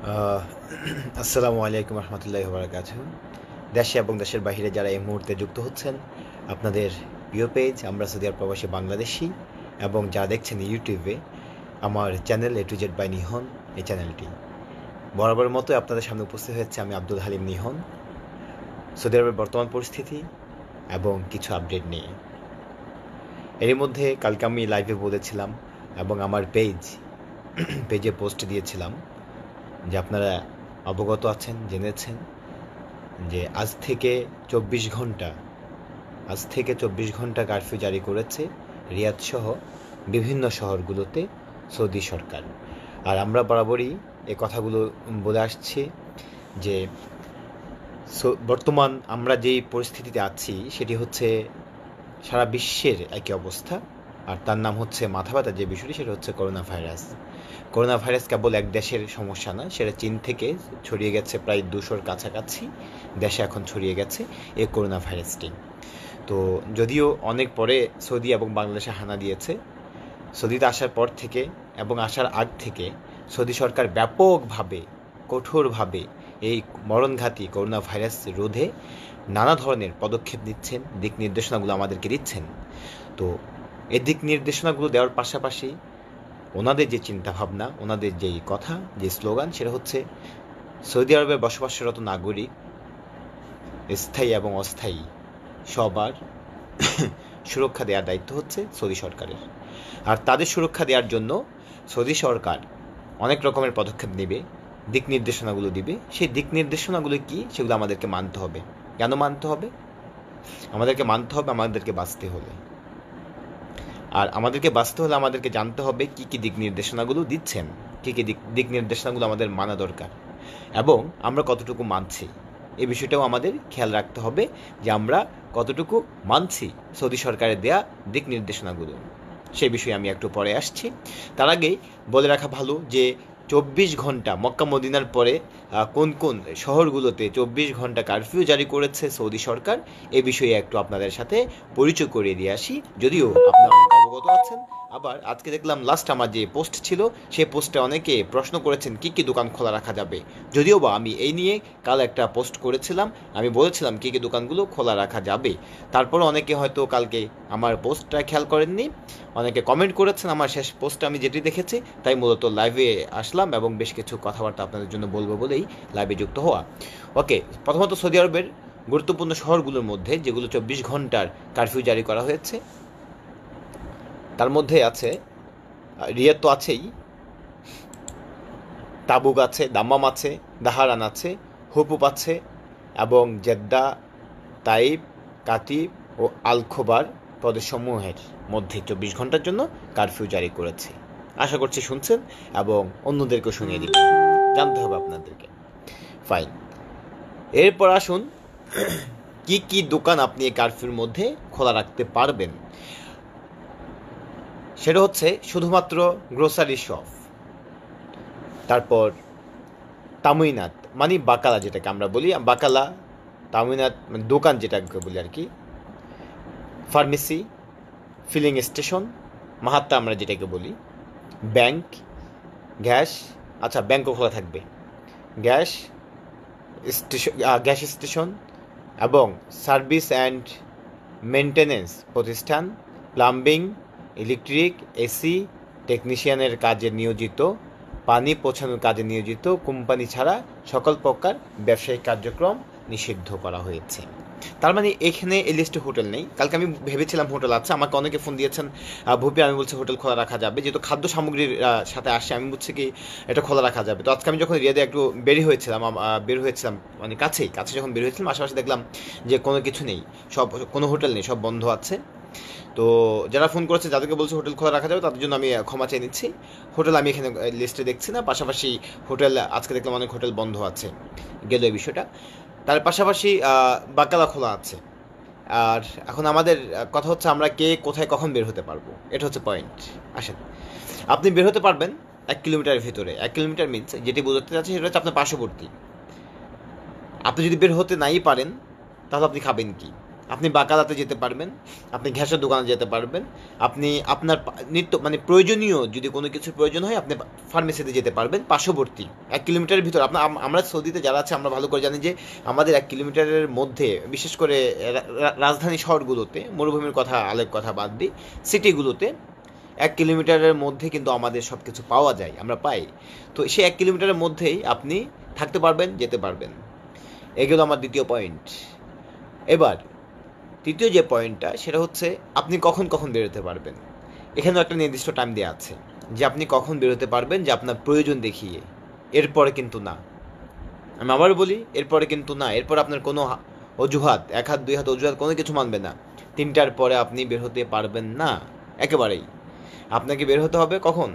আসসালামু আলাইকুম রহমতুল্লাহ বারকাত দেশে এবং দেশের বাহিরে যারা এই মুহূর্তে যুক্ত হচ্ছেন আপনাদের প্রিয় পেজ আমরা সৌদি আর প্রবাসী বাংলাদেশি এবং যা দেখছেন ইউটিউবে আমার channel A to Z by Nihan এই চ্যানেলটি বরাবর মতোই আপনাদের সামনে উপস্থিত হয়েছে আমি আব্দুল হালিম নিহন সৌদি আরবের বর্তমান পরিস্থিতি এবং কিছু আপডেট নিয়ে এরই মধ্যে কালকে আমি লাইভে বলেছিলাম এবং আমার পেজ পেজে পোস্ট দিয়েছিলাম যে আপনারা অবগত আছেন জেনেছেন যে আজ থেকে চব্বিশ ঘন্টা আজ থেকে চব্বিশ ঘন্টা কারফিউ জারি করেছে রিয়াদসহ বিভিন্ন শহরগুলোতে সৌদি সরকার আর আমরা বরাবরই এ কথাগুলো বলে আসছি যে বর্তমান আমরা যেই পরিস্থিতিতে আছি সেটি হচ্ছে সারা বিশ্বের একই অবস্থা আর তার নাম হচ্ছে মাথা ব্যথা যে বিষয়টি সেটা হচ্ছে করোনা ভাইরাস করোনা ভাইরাস কেবল এক দেশের সমস্যা না সেটা চীন থেকে ছড়িয়ে গেছে প্রায় দুশোর কাছাকাছি দেশে এখন ছড়িয়ে গেছে এই করোনা ভাইরাসটি তো যদিও অনেক পরে সৌদি এবং বাংলাদেশে হানা দিয়েছে সৌদিতে আসার পর থেকে এবং আসার আগ থেকে সৌদি সরকার ব্যাপকভাবে কঠোরভাবে এই মরণঘাতী করোনা ভাইরাস রোধে নানা ধরনের পদক্ষেপ নিচ্ছেন দিক নির্দেশনাগুলো আমাদেরকে দিচ্ছেন তো এই দিক নির্দেশনাগুলো দেওয়ার পাশাপাশি ওনাদের যে চিন্তাভাবনা ওনাদের যেই কথা যে স্লোগান সেটা হচ্ছে সৌদি আরবে বসবাসরত নাগরিক স্থায়ী এবং অস্থায়ী সবার সুরক্ষা দেওয়ার দায়িত্ব হচ্ছে সৌদি সরকারের আর তাদের সুরক্ষা দেওয়ার জন্য সৌদি সরকার অনেক রকমের পদক্ষেপ নেবে দিক নির্দেশনাগুলো দিবে সেই দিক নির্দেশনাগুলো কি সেগুলো আমাদেরকে মানতে হবে কেন মানতে হবে আমাদেরকে মানতে হবে আমাদেরকে বাঁচতে হলে আর আমাদেরকে বাঁচতে হলে আমাদেরকে জানতে হবে কী কী দিক নির্দেশনাগুলো দিচ্ছেন কী কী দিক দিক নির্দেশনাগুলো আমাদের মানা দরকার এবং আমরা কতটুকু মানছি এই বিষয়টাও আমাদের খেয়াল রাখতে হবে যে আমরা কতটুকু মানছি সৌদি সরকারের দেয়া দিক নির্দেশনাগুলো সে বিষয়ে আমি একটু পরে আসছি তার আগেই বলে রাখা ভালো যে চব্বিশ ঘন্টা মক্কা মদিনার পরে কোন কোন শহরগুলোতে চব্বিশ ঘন্টা কারফিউ জারি করেছে সৌদি সরকার এ বিষয়ে একটু আপনাদের সাথে পরিচয় করিয়ে দিয়ে আসি যদিও আপনার অবগত আছেন আবার আজকে দেখলাম লাস্ট আমার যে পোস্ট ছিল সেই পোস্টে অনেকে প্রশ্ন করেছেন কি কি দোকান খোলা রাখা যাবে যদিও বা আমি এই নিয়ে কাল একটা পোস্ট করেছিলাম আমি বলেছিলাম কি কি দোকানগুলো খোলা রাখা যাবে তারপর অনেকে হয়তো কালকে আমার পোস্টটা খেয়াল করেননি অনেকে কমেন্ট করেছেন আমার শেষ পোস্টটা আমি যেটি দেখেছি তাই মূলত লাইভে আসলাম এবং বেশ কিছু কথাবার্তা আপনাদের জন্য বলবো বলেই লাইভে যুক্ত হওয়া ওকে প্রথমত সৌদি আরবের গুরুত্বপূর্ণ শহরগুলোর মধ্যে যেগুলো চব্বিশ ঘন্টার কারফিউ জারি করা হয়েছে তার মধ্যে আছে রিয়ার তো আছেই তাবুক আছে দাম্মাম আছে দাহারান আছে হুপুপ আছে এবং জেদ্দা তাইব কাতিব ও আলখোবার প্রদেশসমূহের মধ্যে চব্বিশ ঘন্টার জন্য কারফিউ জারি করেছে আশা করছি শুনছেন এবং অন্যদেরকেও শুনিয়ে দিবেন জানতে হবে আপনাদেরকে ফাইন এরপর আসুন কি কি দোকান আপনি এই কারফিউর মধ্যে খোলা রাখতে পারবেন সেটা হচ্ছে শুধুমাত্র গ্রোসারি শপ তারপর তামিনাত মানে বাকালা যেটাকে আমরা বলি বাকালা তামিনাত মানে দোকান যেটাকে বলি আর কি ফার্মেসি ফিলিং স্টেশন মাহাত্মা আমরা যেটাকে বলি ব্যাংক গ্যাস আচ্ছা ব্যাংকও খোলা থাকবে গ্যাস স্টেশন গ্যাস স্টেশন এবং সার্ভিস অ্যান্ড মেনটেনেন্স প্রতিষ্ঠান প্লাম্বিং ইলেকট্রিক এসি টেকনিশিয়ানের কাজে নিয়োজিত পানি পৌঁছানোর কাজে নিয়োজিত কোম্পানি ছাড়া সকল প্রকার ব্যবসায়িক কার্যক্রম নিষিদ্ধ করা হয়েছে তার মানে এখানে এই লিস্টে হোটেল নেই কালকে আমি ভেবেছিলাম হোটেল আছে আমাকে অনেকে ফোন দিয়েছেন ভূপি আমি বলছি হোটেল খোলা রাখা যাবে যেহেতু খাদ্য সামগ্রীর সাথে আসে আমি বলছি কি এটা খোলা রাখা যাবে তো আজকে আমি যখন রিয়াদে একটু বেরি হয়েছিলাম বের হয়েছিলাম মানে কাছেই কাছে যখন বের হয়েছিলাম আশেপাশে দেখলাম যে কোনো কিছু নেই সব কোনো হোটেল নেই সব বন্ধ আছে তো যারা ফোন করেছে যাদেরকে বলছে হোটেল খোলা রাখা যাবে তাদের জন্য আমি ক্ষমা চেয়ে নিচ্ছি হোটেল আমি এখানে লিস্টে দেখছি না পাশাপাশি হোটেল আজকে দেখলাম অনেক হোটেল বন্ধ আছে গেল এই বিষয়টা তার পাশাপাশি বাকালা খোলা আছে আর এখন আমাদের কথা হচ্ছে আমরা কে কোথায় কখন বের হতে পারবো এটা হচ্ছে পয়েন্ট আসেন আপনি বের হতে পারবেন এক কিলোমিটারের ভিতরে এক কিলোমিটার মিনস যেটি বোঝাতে চাচ্ছে সেটা হচ্ছে আপনার পার্শ্ববর্তী আপনি যদি বের হতে নাই পারেন তাহলে আপনি খাবেন কি আপনি বাকালাতে যেতে পারবেন আপনি ঘ্যাসের দোকানে যেতে পারবেন আপনি আপনার নিত্য মানে প্রয়োজনীয় যদি কোনো কিছু প্রয়োজন হয় আপনি ফার্মেসিতে যেতে পারবেন পার্শ্ববর্তী এক কিলোমিটারের ভিতর আপনার আমরা সৌদিতে যারা আছে আমরা ভালো করে জানি যে আমাদের এক কিলোমিটারের মধ্যে বিশেষ করে রাজধানী শহরগুলোতে মরুভূমির কথা আলেক কথা বাদ দিই সিটিগুলোতে এক কিলোমিটারের মধ্যে কিন্তু আমাদের সব কিছু পাওয়া যায় আমরা পাই তো সেই এক কিলোমিটারের মধ্যেই আপনি থাকতে পারবেন যেতে পারবেন এগুলো আমার দ্বিতীয় পয়েন্ট এবার তৃতীয় যে পয়েন্টটা সেটা হচ্ছে আপনি কখন কখন বেরোতে পারবেন এখানেও একটা নির্দিষ্ট টাইম দেওয়া আছে যে আপনি কখন বেরোতে পারবেন যে আপনার প্রয়োজন দেখিয়ে এরপরে কিন্তু না আমি আবার বলি এরপরে কিন্তু না এরপর আপনার কোনো অজুহাত এক হাত দুই হাত অজুহাত কোনো কিছু মানবে না তিনটার পরে আপনি বের হতে পারবেন না একেবারেই আপনাকে বের হতে হবে কখন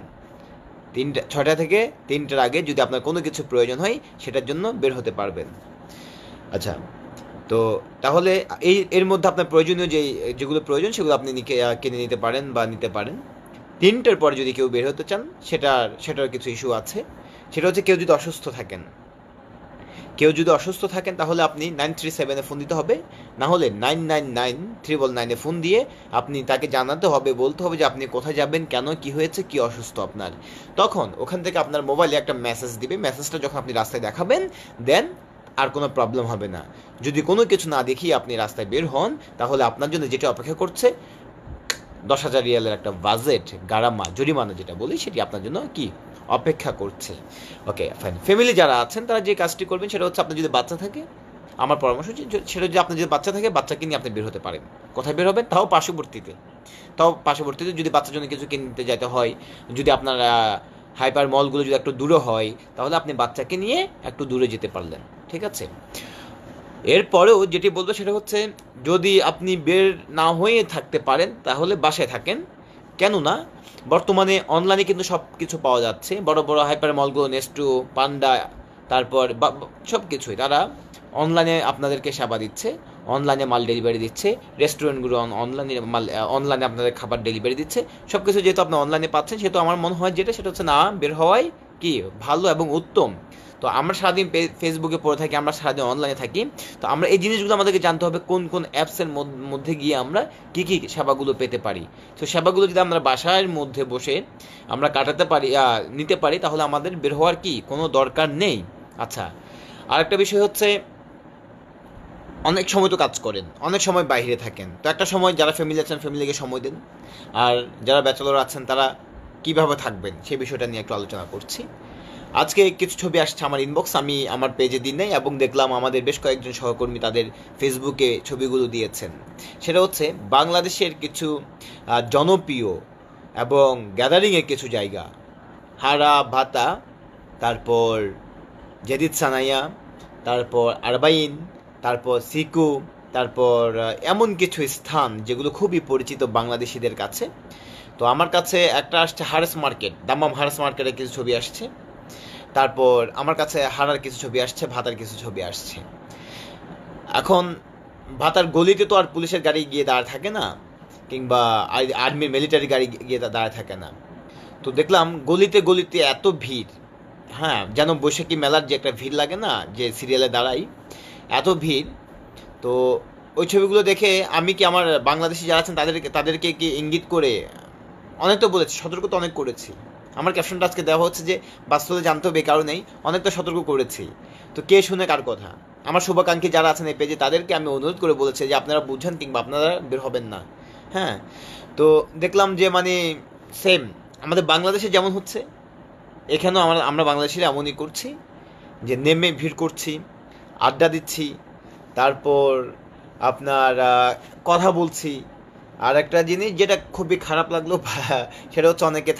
তিনটা ছটা থেকে তিনটার আগে যদি আপনার কোনো কিছু প্রয়োজন হয় সেটার জন্য বের হতে পারবেন আচ্ছা তো তাহলে এই এর মধ্যে আপনার প্রয়োজনীয় যে যেগুলো প্রয়োজন সেগুলো আপনি কিনে নিতে পারেন বা নিতে পারেন তিনটার পরে যদি কেউ বের হতে চান সেটার সেটার কিছু ইস্যু আছে সেটা হচ্ছে কেউ যদি অসুস্থ থাকেন কেউ যদি অসুস্থ থাকেন তাহলে আপনি নাইন থ্রি সেভেনে ফোন দিতে হবে না হলে নাইন নাইন নাইন ত্রিপল নাইনে ফোন দিয়ে আপনি তাকে জানাতে হবে বলতে হবে যে আপনি কোথায় যাবেন কেন কি হয়েছে কি অসুস্থ আপনার তখন ওখান থেকে আপনার মোবাইলে একটা মেসেজ দিবে মেসেজটা যখন আপনি রাস্তায় দেখাবেন দেন আর কোনো প্রবলেম হবে না যদি কোনো কিছু না দেখিয়ে আপনি রাস্তায় বের হন তাহলে আপনার জন্য যেটা অপেক্ষা করছে দশ হাজার রিয়ালের একটা বাজেট গারামা জরিমানা যেটা বলি সেটি আপনার জন্য কি অপেক্ষা করছে ওকে ফাইন ফ্যামিলি যারা আছেন তারা যে কাজটি করবেন সেটা হচ্ছে আপনার যদি বাচ্চা থাকে আমার পরামর্শ সেটা যদি আপনার যদি বাচ্চা থাকে বাচ্চাকে নিয়ে আপনি বের হতে পারেন কোথায় বের হবেন তাও পার্শ্ববর্তীতে তাও পার্শ্ববর্তীতে যদি বাচ্চার জন্য কিছু কিনতে যেতে হয় যদি আপনার হাইপার মলগুলো যদি একটু দূরে হয় তাহলে আপনি বাচ্চাকে নিয়ে একটু দূরে যেতে পারলেন ঠিক আছে এরপরেও যেটি বলবো সেটা হচ্ছে যদি আপনি বের না হয়ে থাকতে পারেন তাহলে বাসায় থাকেন কেননা বর্তমানে অনলাইনে কিন্তু সব কিছু পাওয়া যাচ্ছে বড় বড় হাইপার মলগুলো নেস্টু পান্ডা তারপর সব কিছুই তারা অনলাইনে আপনাদেরকে সেবা দিচ্ছে অনলাইনে মাল ডেলিভারি দিচ্ছে রেস্টুরেন্টগুলো অনলাইনে মাল অনলাইনে আপনাদের খাবার ডেলিভারি দিচ্ছে সব কিছু যেহেতু আপনি অনলাইনে পাচ্ছেন সেহেতু আমার মনে হয় যেটা সেটা হচ্ছে না বের হওয়াই কি ভালো এবং উত্তম তো আমরা সারাদিন ফেসবুকে পড়ে থাকি আমরা সারাদিন অনলাইনে থাকি তো আমরা এই জিনিসগুলো আমাদেরকে জানতে হবে কোন কোন অ্যাপসের মধ্যে গিয়ে আমরা কী কী সেবাগুলো পেতে পারি তো সেবাগুলো যদি আমরা বাসার মধ্যে বসে আমরা কাটাতে পারি নিতে পারি তাহলে আমাদের বের হওয়ার কি কোনো দরকার নেই আচ্ছা আরেকটা বিষয় হচ্ছে অনেক সময় তো কাজ করেন অনেক সময় বাইরে থাকেন তো একটা সময় যারা ফ্যামিলি আছেন ফ্যামিলিকে সময় দেন আর যারা ব্যাচেলর আছেন তারা কিভাবে থাকবেন সে বিষয়টা নিয়ে একটু আলোচনা করছি আজকে কিছু ছবি আসছে আমার ইনবক্স আমি আমার পেজে দিই নাই এবং দেখলাম আমাদের বেশ কয়েকজন সহকর্মী তাদের ফেসবুকে ছবিগুলো দিয়েছেন সেটা হচ্ছে বাংলাদেশের কিছু জনপ্রিয় এবং গ্যাদারিংয়ের কিছু জায়গা হারা ভাতা তারপর জেদিদ সানাইয়া তারপর আরবাইন তারপর সিকু তারপর এমন কিছু স্থান যেগুলো খুবই পরিচিত বাংলাদেশিদের কাছে তো আমার কাছে একটা আসছে হারেস মার্কেট দামাম হারেস মার্কেটের কিছু ছবি আসছে তারপর আমার কাছে হারার কিছু ছবি আসছে ভাতার কিছু ছবি আসছে এখন ভাতার গলিতে তো আর পুলিশের গাড়ি গিয়ে দাঁড়া থাকে না কিংবা আর্মির মিলিটারি গাড়ি গিয়ে দাঁড়া থাকে না তো দেখলাম গলিতে গলিতে এত ভিড় হ্যাঁ যেন বৈশাখী মেলার যে একটা ভিড় লাগে না যে সিরিয়ালে দাঁড়াই এত ভিড় তো ওই ছবিগুলো দেখে আমি কি আমার বাংলাদেশি যারা আছেন তাদেরকে তাদেরকে কি ইঙ্গিত করে অনেক তো বলেছি সতর্ক তো অনেক করেছি আমার ক্যাপশনটা আজকে দেওয়া হচ্ছে যে বাস্তবে জানতে হবে কারণেই অনেকটা সতর্ক করেছি তো কে শুনে কার কথা আমার শুভাকাঙ্ক্ষী যারা আছেন এই পেজে তাদেরকে আমি অনুরোধ করে বলেছি যে আপনারা বুঝেন কিংবা আপনারা বের হবেন না হ্যাঁ তো দেখলাম যে মানে সেম আমাদের বাংলাদেশে যেমন হচ্ছে এখানেও আমরা আমরা বাংলাদেশের এমনই করছি যে নেমে ভিড় করছি আড্ডা দিচ্ছি তারপর আপনার কথা বলছি আর একটা জিনিস যেটা খুবই খারাপ লাগলো সেটা হচ্ছে অনেকে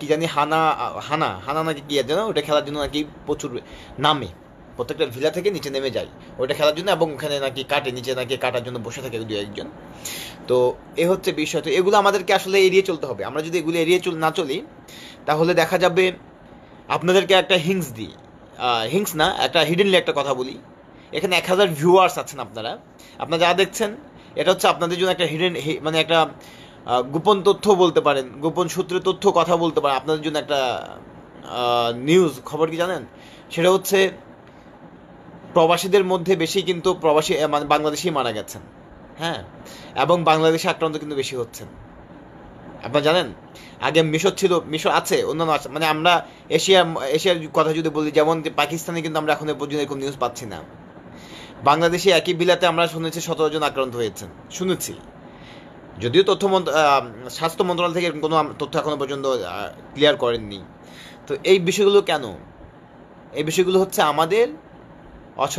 কি জানি হানা হানা হানা নাকি কি যেন ওটা খেলার জন্য নাকি প্রচুর নামে প্রত্যেকটা ভিলা থেকে নিচে নেমে যায় ওটা খেলার জন্য এবং ওখানে নাকি কাটে নিচে নাকি কাটার জন্য বসে থাকে দু একজন তো এ হচ্ছে বিষয় তো এগুলো আমাদেরকে আসলে এড়িয়ে চলতে হবে আমরা যদি এগুলো এড়িয়ে চল না চলি তাহলে দেখা যাবে আপনাদেরকে একটা হিংস দিই হিংস না একটা হিডেনলি একটা কথা বলি এখানে এক হাজার ভিউয়ার্স আছেন আপনারা আপনারা যা দেখছেন এটা হচ্ছে আপনাদের জন্য একটা হিডেন মানে একটা গোপন তথ্য বলতে পারেন গোপন সূত্রে তথ্য কথা বলতে পারেন আপনাদের জন্য একটা নিউজ খবর কি জানেন সেটা হচ্ছে প্রবাসীদের মধ্যে বেশি কিন্তু প্রবাসী মানে বাংলাদেশি মারা গেছেন হ্যাঁ এবং বাংলাদেশে আক্রান্ত কিন্তু বেশি হচ্ছেন আপনারা জানেন আগে মিশর ছিল মিশর আছে অন্যান্য আছে মানে আমরা এশিয়া এশিয়ার কথা যদি বলি যেমন পাকিস্তানে কিন্তু আমরা এখন পর্যন্ত এরকম নিউজ পাচ্ছি না বাংলাদেশে একই বিলাতে আমরা শুনেছি সতেরো জন আক্রান্ত হয়েছেন শুনেছি যদিও তথ্য স্বাস্থ্য মন্ত্রণালয় থেকে কোনো তথ্য এখনও পর্যন্ত ক্লিয়ার করেননি তো এই বিষয়গুলো কেন এই বিষয়গুলো হচ্ছে আমাদের অস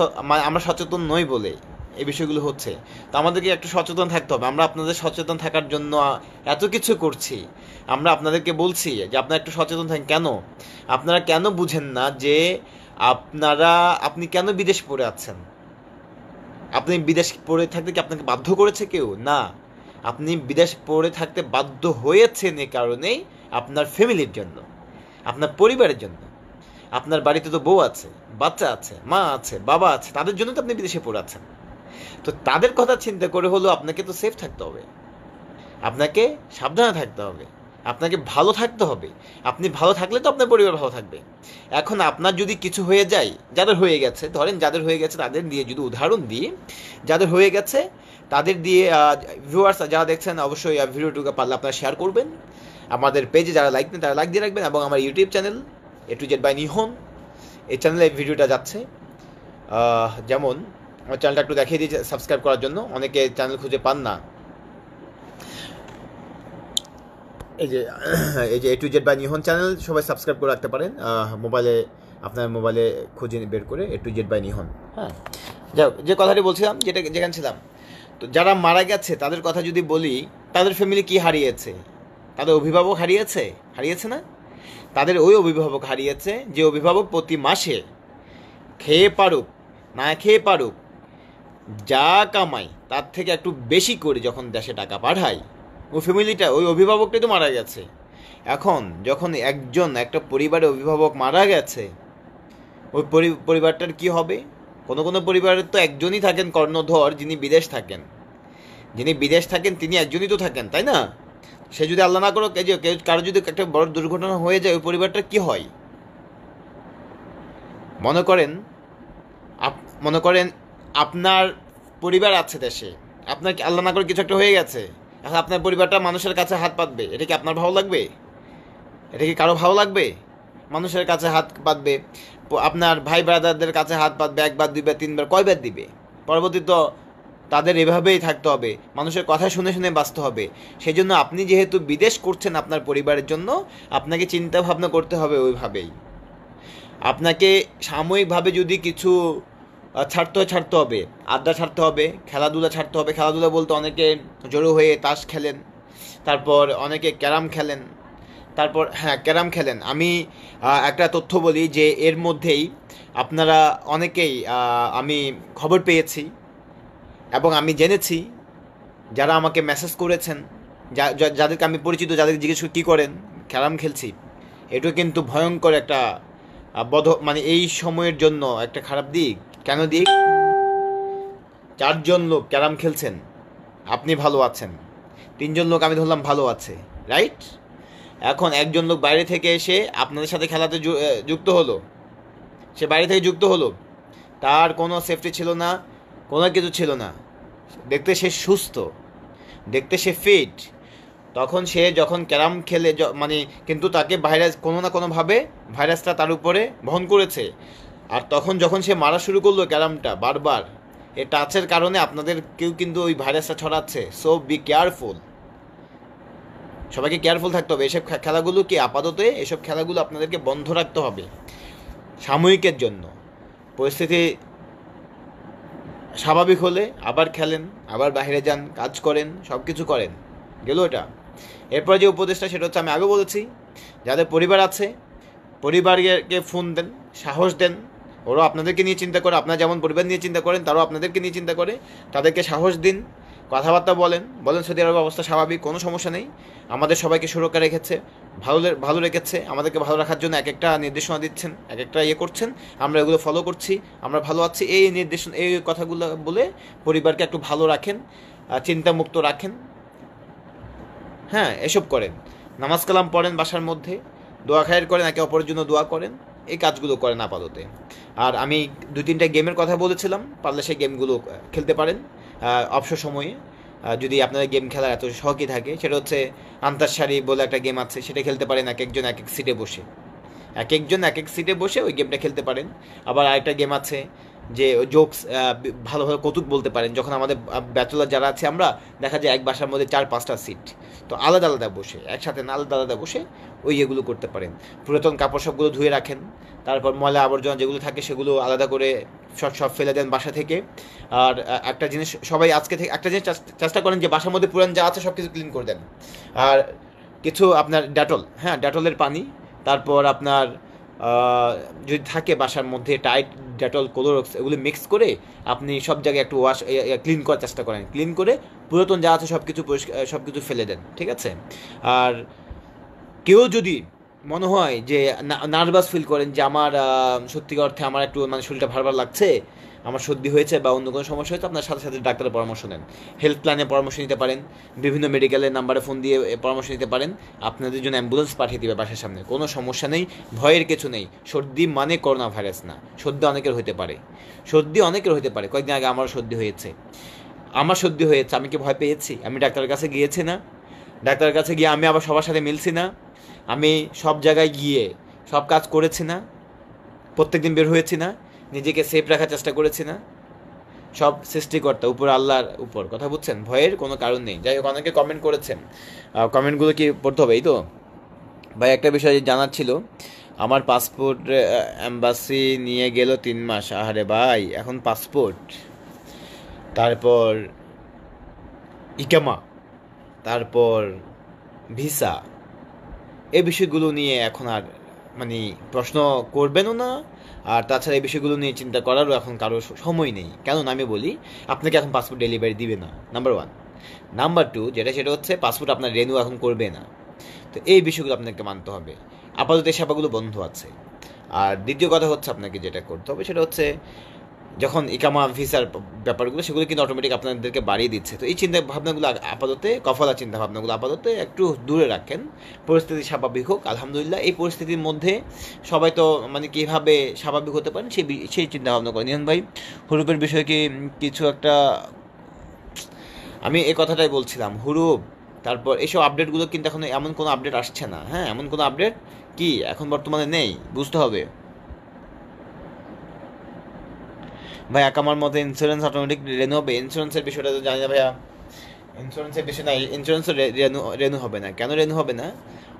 আমরা সচেতন নই বলে এই বিষয়গুলো হচ্ছে তো আমাদেরকে একটু সচেতন থাকতে হবে আমরা আপনাদের সচেতন থাকার জন্য এত কিছু করছি আমরা আপনাদেরকে বলছি যে আপনারা একটু সচেতন থাকেন কেন আপনারা কেন বুঝেন না যে আপনারা আপনি কেন বিদেশ পড়ে আছেন আপনি বিদেশ পড়ে থাকতে কি আপনাকে বাধ্য করেছে কেউ না আপনি বিদেশ পড়ে থাকতে বাধ্য হয়েছেন এ কারণেই আপনার ফ্যামিলির জন্য আপনার পরিবারের জন্য আপনার বাড়িতে তো বউ আছে বাচ্চা আছে মা আছে বাবা আছে তাদের জন্য তো আপনি বিদেশে পড়ে আছেন তো তাদের কথা চিন্তা করে হলেও আপনাকে তো সেফ থাকতে হবে আপনাকে সাবধানে থাকতে হবে আপনাকে ভালো থাকতে হবে আপনি ভালো থাকলে তো আপনার পরিবার ভালো থাকবে এখন আপনার যদি কিছু হয়ে যায় যাদের হয়ে গেছে ধরেন যাদের হয়ে গেছে তাদের দিয়ে যদি উদাহরণ দিই যাদের হয়ে গেছে তাদের দিয়ে ভিউয়ার্স যারা দেখছেন অবশ্যই ভিডিওটুকু পারলে আপনারা শেয়ার করবেন আমাদের পেজে যারা লাইক নেন তারা লাইক দিয়ে রাখবেন এবং আমার YouTube channel A to Z by Nihan এই চ্যানেলে ভিডিওটা যাচ্ছে যেমন আমার চ্যানেলটা একটু দেখিয়ে দিয়েছে সাবস্ক্রাইব করার জন্য অনেকে চ্যানেল খুঁজে পান না এই যে এই যে A to Z by Nihan channel সবাই সাবস্ক্রাইব করে রাখতে পারেন মোবাইলে আপনার মোবাইলে খুঁজে বের করে A to Z by Nihan হ্যাঁ যে কথাটি বলছিলাম যেটা যেখানে ছিলাম তো যারা মারা গেছে তাদের কথা যদি বলি তাদের ফ্যামিলি কি হারিয়েছে তাদের অভিভাবক হারিয়েছে হারিয়েছে না তাদের ওই অভিভাবক হারিয়েছে যে অভিভাবক প্রতি মাসে খেয়ে পারুক না খেয়ে পারুক যা কামাই তার থেকে একটু বেশি করে যখন দেশে টাকা পাঠায় ওই ফ্যামিলিটা ওই অভিভাবকটাই তো মারা গেছে এখন যখন একজন একটা পরিবারের অভিভাবক মারা গেছে ওই পরিবারটার কি হবে কোনো কোনো পরিবারের তো একজনই থাকেন কর্ণধর যিনি বিদেশ থাকেন যিনি বিদেশ থাকেন তিনি একজনই তো থাকেন তাই না সে যদি আল্লাহ না করো কেউ কেউ কারো যদি একটা বড় দুর্ঘটনা হয়ে যায় ওই পরিবারটার কি হয় মনে করেন আপ মনে করেন আপনার পরিবার আছে দেশে আপনার আল্লাহ না করে কিছু একটা হয়ে গেছে এখন আচ্ছা, আপনার পরিবারটা মানুষের কাছে হাত পাতবে এটা কি আপনার ভালো লাগবে এটা কি কারো ভালো লাগবে মানুষের কাছে হাত পাতবে আপনার ভাই ব্রাদারদের কাছে হাত পাতবে একবার দুইবার তিনবার কয়বার দিবে পরবর্তী তো তাদের এভাবেই থাকতে হবে মানুষের কথা শুনে শুনে বাঁচতে হবে সেই জন্য আপনি যেহেতু বিদেশ করছেন আপনার পরিবারের জন্য আপনাকে চিন্তা ভাবনা করতে হবে ওইভাবেই আপনাকে সাময়িকভাবে যদি কিছু ছাড়তে হয় ছাড়তে হবে আড্ডা ছাড়তে হবে খেলাধুলা ছাড়তে হবে খেলাধুলা বলতে অনেকে জড়ো হয়ে তাস খেলেন তারপর অনেকে ক্যারাম খেলেন তারপর হ্যাঁ ক্যারাম খেলেন আমি একটা তথ্য বলি যে এর মধ্যেই আপনারা অনেকেই আমি খবর পেয়েছি এবং আমি জেনেছি যারা আমাকে মেসেজ করেছেন যা যাদেরকে আমি পরিচিত যাদেরকে জিজ্ঞেস কী করেন ক্যারাম খেলছি এটা কিন্তু ভয়ঙ্কর একটা বধ মানে এই সময়ের জন্য একটা খারাপ দিক কেন দিক চারজন লোক ক্যারাম খেলছেন আপনি ভালো আছেন তিনজন লোক আমি ধরলাম ভালো আছে রাইট এখন একজন লোক বাইরে থেকে এসে আপনাদের সাথে খেলাতে যুক্ত হলো সে বাইরে থেকে যুক্ত হলো তার কোনো সেফটি ছিল না কোনো কিছু ছিল না দেখতে সে সুস্থ দেখতে সে ফিট তখন সে যখন ক্যারাম খেলে মানে কিন্তু তাকে ভাইরাস কোনো না কোনোভাবে ভাইরাসটা তার উপরে বহন করেছে আর তখন যখন সে মারা শুরু করলো ক্যারামটা বারবার এ টাচের কারণে আপনাদের কেউ কিন্তু ওই ভাইরাসটা ছড়াচ্ছে সো বি কেয়ারফুল সবাইকে কেয়ারফুল থাকতে হবে এসব খেলাগুলো কি আপাতত এসব খেলাগুলো আপনাদেরকে বন্ধ রাখতে হবে সাময়িকের জন্য পরিস্থিতি স্বাভাবিক হলে আবার খেলেন আবার বাহিরে যান কাজ করেন সব কিছু করেন গেল এটা এরপরে যে উপদেশটা সেটা হচ্ছে আমি আগে বলেছি যাদের পরিবার আছে পরিবারকে ফোন দেন সাহস দেন ওরা আপনাদেরকে নিয়ে চিন্তা করে আপনারা যেমন পরিবার নিয়ে চিন্তা করেন তারাও আপনাদেরকে নিয়ে চিন্তা করে তাদেরকে সাহস দিন কথাবার্তা বলেন বলেন সৌদি আরবের অবস্থা স্বাভাবিক কোনো সমস্যা নেই আমাদের সবাইকে সুরক্ষা রেখেছে ভালো ভালো রেখেছে আমাদেরকে ভালো রাখার জন্য এক একটা নির্দেশনা দিচ্ছেন এক একটা ইয়ে করছেন আমরা এগুলো ফলো করছি আমরা ভালো আছি এই নির্দেশন এই কথাগুলো বলে পরিবারকে একটু ভালো রাখেন চিন্তামুক্ত রাখেন হ্যাঁ এসব করেন নামাজ কালাম পড়েন বাসার মধ্যে দোয়া খায়ের করেন একে অপরের জন্য দোয়া করেন এই কাজগুলো করেন আপাততে আর আমি দু তিনটা গেমের কথা বলেছিলাম পারলে সেই গেমগুলো খেলতে পারেন অবসর সময়ে যদি আপনাদের গেম খেলার এত শখই থাকে সেটা হচ্ছে আন্তঃসারি বলে একটা গেম আছে সেটা খেলতে পারেন এক একজন এক এক সিটে বসে এক একজন এক এক সিটে বসে ওই গেমটা খেলতে পারেন আবার আরেকটা গেম আছে যে জোকস ভালোভাবে কৌতুক বলতে পারেন যখন আমাদের ব্যাচেলার যারা আছে আমরা দেখা যায় এক বাসার মধ্যে চার পাঁচটা সিট তো আলাদা আলাদা বসে একসাথে না আলাদা আলাদা বসে ওই এগুলো করতে পারেন পুরাতন কাপড় সবগুলো ধুয়ে রাখেন তারপর ময়লা আবর্জনা যেগুলো থাকে সেগুলো আলাদা করে সব সব ফেলে দেন বাসা থেকে আর একটা জিনিস সবাই আজকে থেকে একটা জিনিস চেষ্টা করেন যে বাসার মধ্যে পুরান যা আছে সব কিছু ক্লিন করে দেন আর কিছু আপনার ডেটল হ্যাঁ ডেটলের পানি তারপর আপনার যদি থাকে বাসার মধ্যে টাইট ডেটল কোলোরক্স এগুলো মিক্স করে আপনি সব জায়গায় একটু ওয়াশ ক্লিন করার চেষ্টা করেন ক্লিন করে পুরাতন যা আছে সব কিছু পরিষ্কার সব কিছু ফেলে দেন ঠিক আছে আর কেউ যদি মনে হয় যে নার্ভাস ফিল করেন যে আমার সত্যি অর্থে আমার একটু মানে শরীরটা ভার লাগছে আমার সর্দি হয়েছে বা অন্য কোনো সমস্যা হয়েছে আপনার সাথে সাথে ডাক্তারের পরামর্শ নেন হেলথ প্ল্যানে পরামর্শ নিতে পারেন বিভিন্ন মেডিকেলের নাম্বারে ফোন দিয়ে পরামর্শ নিতে পারেন আপনাদের জন্য অ্যাম্বুলেন্স পাঠিয়ে দেবে বাসার সামনে কোনো সমস্যা নেই ভয়ের কিছু নেই সর্দি মানে করোনা ভাইরাস না সর্দি অনেকের হতে পারে সর্দি অনেকের হতে পারে কয়েকদিন আগে আমারও সর্দি হয়েছে আমার সর্দি হয়েছে আমি কি ভয় পেয়েছি আমি ডাক্তারের কাছে গিয়েছি না ডাক্তারের কাছে গিয়ে আমি আবার সবার সাথে মিলছি না আমি সব জায়গায় গিয়ে সব কাজ করেছি না প্রত্যেক দিন বের হয়েছি না নিজেকে সেফ রাখার চেষ্টা করেছি না সব সৃষ্টিকর্তা উপর আল্লাহর উপর কথা বুঝছেন ভয়ের কোনো কারণ নেই যাই হোক অনেকে কমেন্ট করেছেন কমেন্টগুলো কি পড়তে হবে এই তো ভাই একটা বিষয় জানার ছিল আমার পাসপোর্ট অ্যাম্বাসি নিয়ে গেল তিন মাস আহারে ভাই এখন পাসপোর্ট তারপর ইকামা তারপর ভিসা এ বিষয়গুলো নিয়ে এখন আর মানে প্রশ্ন করবেনও না আর তাছাড়া এই বিষয়গুলো নিয়ে চিন্তা করারও এখন কারো সময় নেই কেননা আমি বলি আপনাকে এখন পাসপোর্ট ডেলিভারি দিবে না নাম্বার ওয়ান নাম্বার টু যেটা সেটা হচ্ছে পাসপোর্ট আপনার রেনু এখন করবে না তো এই বিষয়গুলো আপনাকে মানতে হবে আপাতত এই সেবাগুলো বন্ধ আছে আর দ্বিতীয় কথা হচ্ছে আপনাকে যেটা করতে হবে সেটা হচ্ছে যখন ইকামা ভিসার ব্যাপারগুলো সেগুলো কিন্তু অটোমেটিক আপনাদেরকে বাড়িয়ে দিচ্ছে তো এই চিন্তা ভাবনাগুলো আপাতত কফলা চিন্তা ভাবনাগুলো আপাতত একটু দূরে রাখেন পরিস্থিতি স্বাভাবিক হোক আলহামদুলিল্লাহ এই পরিস্থিতির মধ্যে সবাই তো মানে কীভাবে স্বাভাবিক হতে পারেন সেই সেই চিন্তা ভাবনা করেন নিয়ন ভাই হুরুপের বিষয়ে কি কিছু একটা আমি এ কথাটাই বলছিলাম হুরুপ তারপর এইসব আপডেটগুলো কিন্তু এখন এমন কোনো আপডেট আসছে না হ্যাঁ এমন কোনো আপডেট কি এখন বর্তমানে নেই বুঝতে হবে ভাইয়া আমার মতো ইন্স্যুরেন্স অটোমেটিক রেনু হবে ইন্স্যুরেন্সের বিষয়টা তো জানি না ভাইয়া ইন্স্যুরেন্সের বিষয় না ইন্স্যুরেন্স রেনু রেনু হবে না কেন রেনু হবে না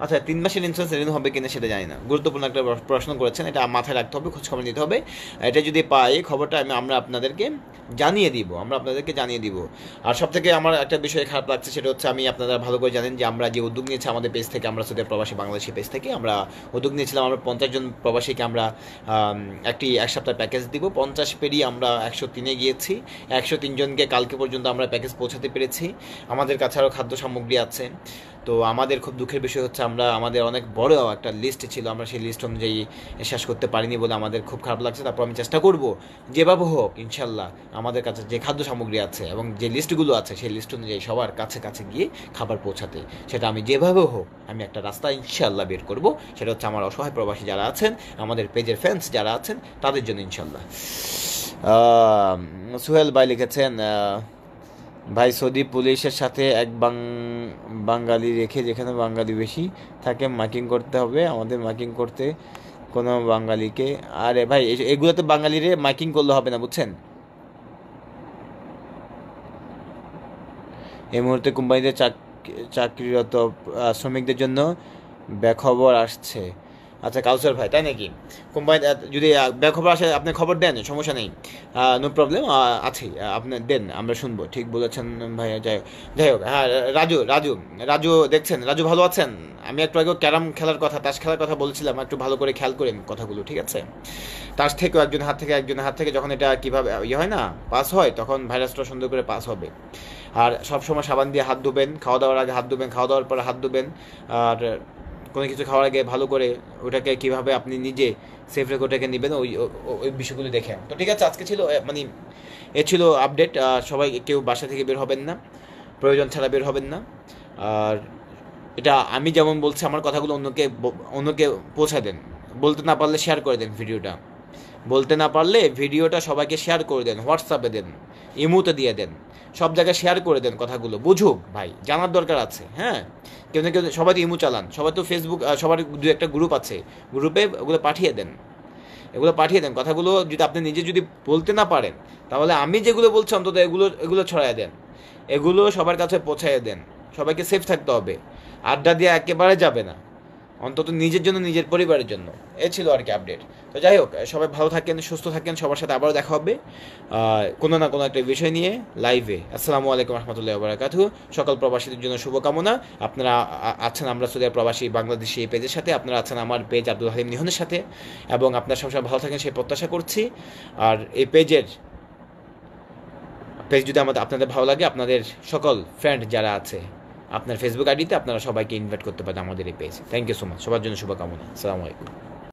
আচ্ছা তিন মাসের ইন্স্যুরেন্স রিনিউ হবে কিনা সেটা জানি না গুরুত্বপূর্ণ একটা প্রশ্ন করেছেন এটা মাথায় রাখতে হবে খোঁজখবর নিতে হবে এটা যদি পাই খবরটা আমি আমরা আপনাদেরকে জানিয়ে দিব আমরা আপনাদেরকে জানিয়ে দিব আর সব থেকে আমার একটা বিষয় খারাপ লাগছে সেটা হচ্ছে আমি আপনারা ভালো করে জানেন যে আমরা যে উদ্যোগ নিয়েছি আমাদের পেজ থেকে আমরা সুদের প্রবাসী বাংলাদেশি পেজ থেকে আমরা উদ্যোগ নিয়েছিলাম আমরা পঞ্চাশ জন প্রবাসীকে আমরা একটি এক সপ্তাহ প্যাকেজ দিব পঞ্চাশ পেরিয়ে আমরা একশো তিনে গিয়েছি একশো তিনজনকে কালকে পর্যন্ত আমরা প্যাকেজ পৌঁছাতে পেরেছি আমাদের কাছে আরও খাদ্য সামগ্রী আছে তো আমাদের খুব দুঃখের বিষয় হচ্ছে আমরা আমাদের অনেক বড় একটা লিস্ট ছিল আমরা সেই লিস্ট অনুযায়ী শেষ করতে পারিনি বলে আমাদের খুব খারাপ লাগছে তারপর আমি চেষ্টা করব যেভাবে হোক ইনশাল্লাহ আমাদের কাছে যে খাদ্য সামগ্রী আছে এবং যে লিস্টগুলো আছে সেই লিস্ট অনুযায়ী সবার কাছে কাছে গিয়ে খাবার পৌঁছাতে সেটা আমি যেভাবে হোক আমি একটা রাস্তা ইনশাল্লাহ বের করব সেটা হচ্ছে আমার অসহায় প্রবাসী যারা আছেন আমাদের পেজের ফ্যান্স যারা আছেন তাদের জন্য ইনশাল্লাহ সোহেল ভাই লিখেছেন ভাই সৌদি পুলিশের সাথে এক বাং বাঙালি রেখে যেখানে বাঙালি বেশি থাকে মার্কিং করতে হবে আমাদের মার্কিং করতে কোনো বাঙালিকে আরে ভাই এগুলোতে বাঙালিরে মাইকিং করলে হবে না বুঝছেন এই মুহূর্তে কোম্পানিতে চাকরিরত শ্রমিকদের জন্য বেখবর আসছে আচ্ছা কাউসার ভাই তাই নাকি কোম্পানি যদি খবর আসে আপনি খবর দেন সমস্যা নেই নো প্রবলেম আছে আপনি দেন আমরা শুনবো ঠিক বলেছেন ভাই যাই যাই হোক হ্যাঁ রাজু রাজু রাজু দেখছেন রাজু ভালো আছেন আমি একটু আগে ক্যারাম খেলার কথা তাস খেলার কথা বলছিলাম একটু ভালো করে খেয়াল করেন কথাগুলো ঠিক আছে তাস থেকেও একজন হাত থেকে একজন হাত থেকে যখন এটা কীভাবে ইয়ে হয় না পাস হয় তখন ভাইরাসটা সুন্দর করে পাস হবে আর সবসময় সাবান দিয়ে হাত ধুবেন খাওয়া দাওয়ার আগে হাত ধুবেন খাওয়া দাওয়ার পর হাত ধুবেন আর কোনো কিছু খাওয়ার আগে ভালো করে ওটাকে কীভাবে আপনি নিজে সেফ রেখে ওটাকে নেবেন ওই ওই বিষয়গুলো দেখে তো ঠিক আছে আজকে ছিল মানে এ ছিল আপডেট সবাই কেউ বাসা থেকে বের হবেন না প্রয়োজন ছাড়া বের হবেন না আর এটা আমি যেমন বলছি আমার কথাগুলো অন্যকে অন্যকে পৌঁছা দেন বলতে না পারলে শেয়ার করে দেন ভিডিওটা বলতে না পারলে ভিডিওটা সবাইকে শেয়ার করে দেন হোয়াটসঅ্যাপে দেন ইমুতে দিয়ে দেন সব জায়গায় শেয়ার করে দেন কথাগুলো বুঝুক ভাই জানার দরকার আছে হ্যাঁ কেউ না কেউ সবাই তো ইমু চালান সবাই তো ফেসবুক সবার দু একটা গ্রুপ আছে গ্রুপে ওগুলো পাঠিয়ে দেন এগুলো পাঠিয়ে দেন কথাগুলো যদি আপনি নিজে যদি বলতে না পারেন তাহলে আমি যেগুলো বলছি অন্তত এগুলো এগুলো ছড়ায় দেন এগুলো সবার কাছে পৌঁছায় দেন সবাইকে সেফ থাকতে হবে আড্ডা দিয়ে একেবারে যাবে না অন্তত নিজের জন্য নিজের পরিবারের জন্য এ ছিল আর কি আপডেট তো যাই হোক সবাই ভালো থাকেন সুস্থ থাকেন সবার সাথে আবারও দেখা হবে কোনো না কোনো একটা বিষয় নিয়ে লাইভে আসসালামু আলাইকুম রহমতুল্লাহ বারাকাতু সকল প্রবাসীদের জন্য শুভকামনা আপনারা আছেন আমরা সুদের প্রবাসী বাংলাদেশি এই পেজের সাথে আপনারা আছেন আমার পেজ আব্দুল হালিম নিহনের সাথে এবং আপনারা সবসময় ভালো থাকেন সেই প্রত্যাশা করছি আর এই পেজের পেজ যদি আমাদের আপনাদের ভালো লাগে আপনাদের সকল ফ্রেন্ড যারা আছে আপনার ফেসবুক আইডিতে আপনারা সবাইকে ইনভাইট করতে পারেন আমাদের এই পেজে থ্যাংক ইউ সো মাচ সবার জন্য শুভকামনা আসসালামু আলাইকুম